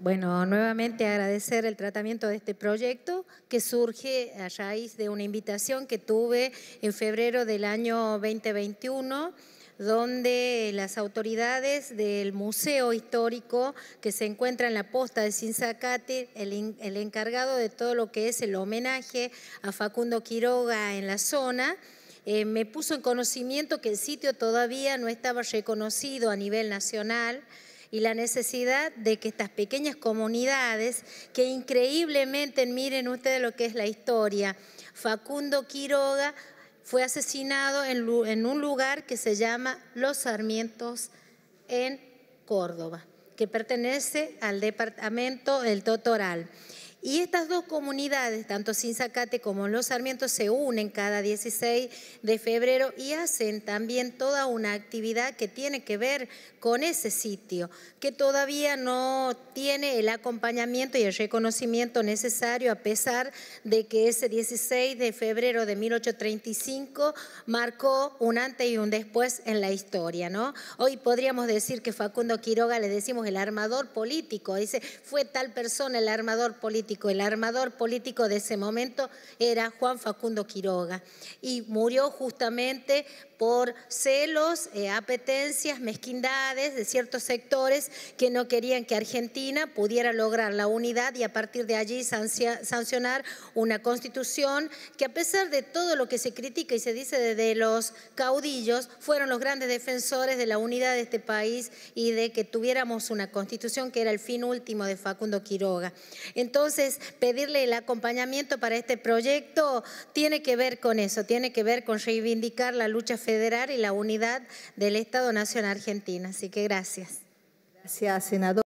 Bueno, nuevamente agradecer el tratamiento de este proyecto que surge a raíz de una invitación que tuve en febrero del año 2021 donde las autoridades del Museo Histórico que se encuentra en la posta de Sinzacate, el, encargado de todo lo que es el homenaje a Facundo Quiroga en la zona, eh, me puso en conocimiento que el sitio todavía no estaba reconocido a nivel nacional y la necesidad de que estas pequeñas comunidades, que increíblemente, miren ustedes lo que es la historia, Facundo Quiroga fue asesinado en, un lugar que se llama Los Sarmientos en Córdoba, que pertenece al departamento del Totoral. Y estas dos comunidades, tanto Sinzacate como Los Sarmientos, se unen cada 16 de febrero y hacen también toda una actividad que tiene que ver con ese sitio, que todavía no tiene el acompañamiento y el reconocimiento necesario, a pesar de que ese 16 de febrero de 1835 marcó un antes y un después en la historia. ¿no? Hoy podríamos decir que Facundo Quiroga le decimos el armador político, dice, fue tal persona el armador político el armador político de ese momento era Juan Facundo Quiroga y murió justamente por celos, eh, apetencias, mezquindades de ciertos sectores que no querían que Argentina pudiera lograr la unidad y a partir de allí sancionar una constitución que a pesar de todo lo que se critica y se dice desde los caudillos, fueron los grandes defensores de la unidad de este país y de que tuviéramos una constitución que era el fin último de Facundo Quiroga. Entonces, entonces, pedirle el acompañamiento para este proyecto tiene que ver con eso, tiene que ver con reivindicar la lucha federal y la unidad del Estado Nacional Argentina. Así que gracias. Gracias, senador.